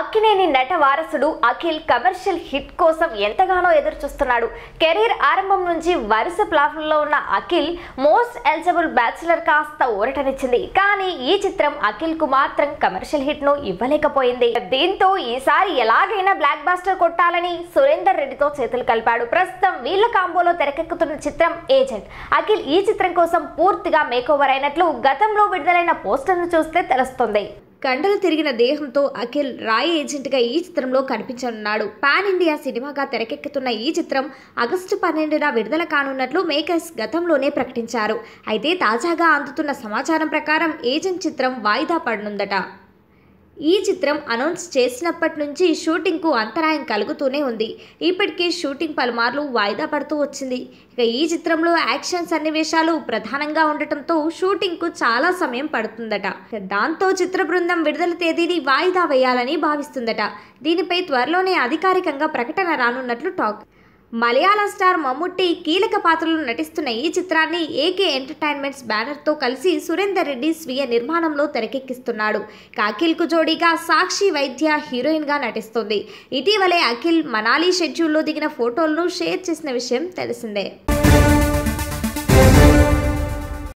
అక్కినేని నట వారసుడు Akhil commercial hit కోసం ఎంతగానో ఎదురు చూస్తున్నాడు కెరీర్ ఆరంభం నుంచి వరుస ప్లాఫ్లో ఉన్న అఖిల్ మోస్ట్ ఎలిజిబుల్ బ్యాచిలర్ కాస్త ఊరటనిచ్చింది కానీ ఈ చిత్రం అఖిల్ కు మాత్రం కమర్షియల్ హిట్ ను ఇవ్వలేకపోయింది దీంతో ఈసారి ఎలాగైనా బ్లాక్ బాస్టర్ కొట్టాలని సురేందర్ రెడ్డితో చేతులు కలిపాడు ప్రస్తుతం వీళ్ళ కాంబోలో తెరకెక్కుతున్న చిత్రం ఏజెంట్ అఖిల్ ఈ చిత్రం కోసం పూర్తిగా మేకోవర్ అయినట్లు గతంలో విడుదలైన పోస్టర్ను చూస్తే తెలుస్తుంది కండలు తిరిగిన దేహంతో అఖిల్ రాయ్ ఏజెంట్గా ఈ చిత్రంలో కనిపించనున్నాడు పాన్ ఇండియా సినిమాగా తెరకెక్కుతున్న ఈ చిత్రం ఆగస్టు పన్నెండున విడుదల కానున్నట్లు మేకర్స్ గతంలోనే ప్రకటించారు అయితే తాజాగా అందుతున్న సమాచారం ప్రకారం ఏజెంట్ చిత్రం వాయిదా పడనుందట ఈ చిత్రం అనౌన్స్ చేసినప్పటి నుంచి షూటింగ్కు అంతరాయం కలుగుతూనే ఉంది ఇప్పటికే షూటింగ్ పలుమార్లు వాయిదా పడుతూ వచ్చింది ఇక ఈ చిత్రంలో యాక్షన్ సన్నివేశాలు ప్రధానంగా ఉండటంతో షూటింగ్కు చాలా సమయం పడుతుందట దాంతో చిత్ర బృందం విడుదల తేదీని వాయిదా వేయాలని భావిస్తుందట దీనిపై త్వరలోనే అధికారికంగా ప్రకటన రానున్నట్లు టాక్ మలయాళం స్టార్ మమ్ముట్టి కీలక పాత్రలో నటిస్తున్న ఈ చిత్రాన్ని ఏకే ఎంటర్టైన్మెంట్స్ బ్యానర్తో కలిసి సురేందర్ రెడ్డి స్వీయ నిర్మాణంలో తెరకెక్కిస్తున్నాడు కు జోడీగా సాక్షి వైద్య హీరోయిన్గా నటిస్తుంది ఇటీవలే అఖిల్ మనాలి షెడ్యూల్లో దిగిన ఫోటోలను షేర్ చేసిన విషయం తెలిసిందే